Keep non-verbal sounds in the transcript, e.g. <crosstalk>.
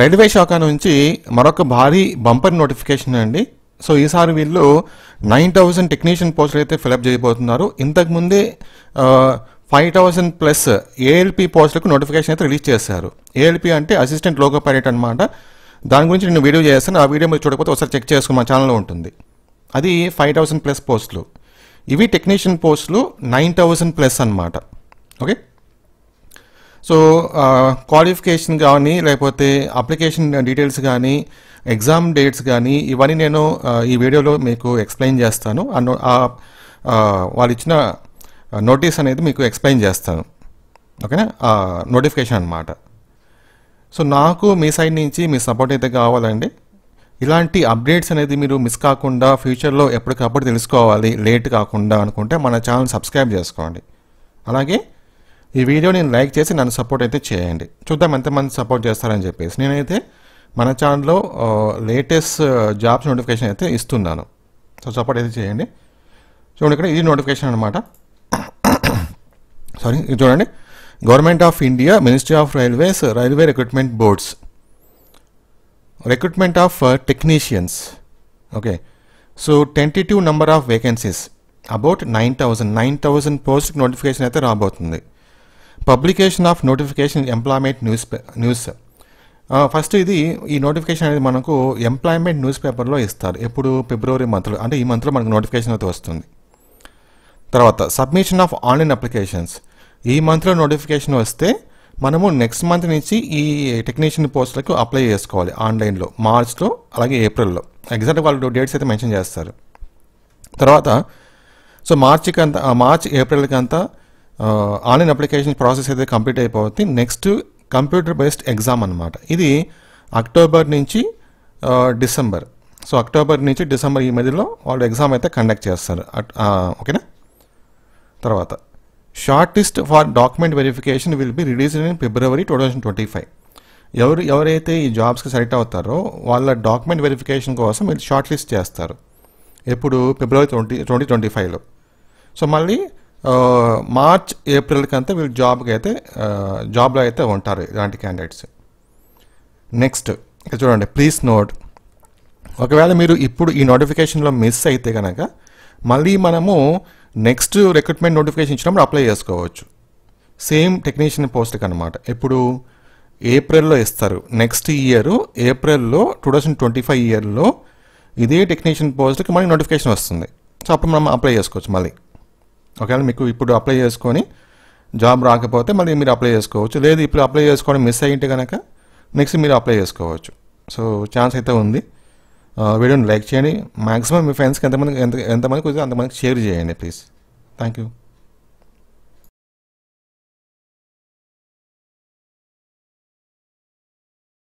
railway శాఖ నుంచి మరొక భారీ బంపర్ నోటిఫికేషన్ అండి సో ఈసారి వీళ్ళు నైన్ థౌజండ్ టెక్నీషియన్ పోస్టులు అయితే ఫిలప్ చేయబోతున్నారు ఇంతకుముందే ఫైవ్ థౌసండ్ ప్లస్ ఏఎల్పి పోస్టులకు నోటిఫికేషన్ అయితే రిలీజ్ చేశారు ఏఎల్పి అంటే అసిస్టెంట్ లోగో పైలట్ అనమాట దాని గురించి నేను వీడియో చేస్తాను ఆ వీడియో మీరు చూడకపోతే ఒకసారి చెక్ చేసుకో మా ఛానల్లో ఉంటుంది అది ఫైవ్ థౌసండ్ ప్లస్ పోస్టులు ఇవి టెక్నీషియన్ పోస్టులు నైన్ థౌసండ్ ప్లస్ అనమాట ఓకే సో క్వాలిఫికేషన్ కానీ లేకపోతే అప్లికేషన్ డీటెయిల్స్ కానీ ఎగ్జామ్ డేట్స్ కానీ ఇవన్నీ నేను ఈ వీడియోలో మీకు ఎక్స్ప్లెయిన్ చేస్తాను వాళ్ళు ఇచ్చిన నోటీస్ అనేది మీకు ఎక్స్ప్లెయిన్ చేస్తాను ఓకేనా నోటిఫికేషన్ అనమాట సో నాకు మీ సైడ్ నుంచి మీ సపోర్ట్ అయితే కావాలండి ఇలాంటి అప్డేట్స్ అనేది మీరు మిస్ కాకుండా ఫ్యూచర్లో ఎప్పటికప్పుడు తెలుసుకోవాలి లేట్ కాకుండా అనుకుంటే మన ఛానల్ సబ్స్క్రైబ్ చేసుకోండి అలాగే ఈ వీడియో నేను లైక్ చేసి నన్ను సపోర్ట్ అయితే చేయండి చూద్దాం ఎంతమంది సపోర్ట్ చేస్తారని చెప్పేసి నేనైతే మన ఛానల్లో లేటెస్ట్ జాబ్స్ నోటిఫికేషన్ అయితే ఇస్తున్నాను సో సపోర్ట్ అయితే చేయండి చూడండి ఇక్కడ ఇది నోటిఫికేషన్ అనమాట <coughs> సారీ ఇది చూడండి government of India ministry of railways railway recruitment boards recruitment of technicians okay so tentative number of vacancies about nine thousand nine thousand post notification అయితే రాబోతుంది publication of notification employment news news first ఇది ఈ notification అనేది మనకు employment news పేపర్లో ఇస్తారు ఎప్పుడు ఫిబ్రవరి మంత్లో అంటే ఈ మంత్లో మనకు నోటిఫికేషన్ అయితే వస్తుంది తర్వాత సబ్మిషన్ ఆఫ్ ఆన్లైన్ అప్లికేషన్స్ ఈ మంత్లో నోటిఫికేషన్ వస్తే మనము నెక్స్ట్ మంత్ నుంచి ఈ టెక్నీషియన్ పోస్టులకు అప్లై చేసుకోవాలి ఆన్లైన్లో మార్చ్లో అలాగే ఏప్రిల్లో ఎగ్జాక్ట్ వాళ్ళు డేట్స్ అయితే మెన్షన్ చేస్తారు తర్వాత సో మార్చికి అంతా మార్చ్ ఏప్రిల్కి అంతా ఆన్లైన్ అప్లికేషన్ ప్రాసెస్ అయితే కంప్లీట్ అయిపోతుంది నెక్స్ట్ కంప్యూటర్ బేస్డ్ ఎగ్జామ్ అనమాట ఇది అక్టోబర్ నుంచి డిసెంబర్ సో అక్టోబర్ నుంచి డిసెంబర్ ఈ మధ్యలో వాళ్ళు ఎగ్జామ్ అయితే కండక్ట్ చేస్తారు ఓకేనా తర్వాత short list for document verification will be release in February two thousand twenty five ఎవరు ఎవరైతే ఈ జాబ్స్కి సెలెక్ట్ అవుతారో వాళ్ళ డాక్యుమెంట్ వెరిఫికేషన్ కోసం వీళ్ళు షార్ట్ లిస్ట్ చేస్తారు ఎప్పుడు ఫిబ్రవరి ట్వంటీ ట్వంటీ ట్వంటీ ఫైవ్లో సో మళ్ళీ మార్చ్ ఏప్రిల్కి అంతా వీళ్ళు జాబ్కి అయితే జాబ్లో అయితే ఉంటారు ఇలాంటి క్యాండిడేట్స్ నెక్స్ట్ ఇక్కడ చూడండి ప్లీజ్ నోట్ ఒకవేళ మీరు ఇప్పుడు ఈ నోటిఫికేషన్లో మిస్ అయితే కనుక మళ్ళీ మనము నెక్స్ట్ రిక్రూట్మెంట్ నోటిఫికేషన్ ఇచ్చినప్పుడు అప్లై చేసుకోవచ్చు సేమ్ టెక్నీషియన్ పోస్ట్కి అనమాట ఇప్పుడు ఏప్రిల్లో ఇస్తారు నెక్స్ట్ ఇయర్ ఏప్రిల్లో టూ థౌజండ్ ట్వంటీ ఫైవ్ ఇయర్లో ఇదే టెక్నీషియన్ పోస్ట్కి మళ్ళీ నోటిఫికేషన్ వస్తుంది సో అప్పుడు మనం అప్లై చేసుకోవచ్చు మళ్ళీ ఒకవేళ మీకు ఇప్పుడు అప్లై చేసుకొని జాబ్ రాకపోతే మళ్ళీ మీరు అప్లై చేసుకోవచ్చు లేదు ఇప్పుడు అప్లై చేసుకోవడం మిస్ అయ్యింటే కనుక నెక్స్ట్ మీరు అప్లై చేసుకోవచ్చు సో ఛాన్స్ అయితే ఉంది వీడియోని లైక్ చేయండి మ్యాక్సిమం మీ ఫ్రెండ్స్కి ఎంతమంది ఎంత ఎంతమందికి వస్తే అంతమందికి షేర్ చేయండి ప్లీజ్ థ్యాంక్ యూ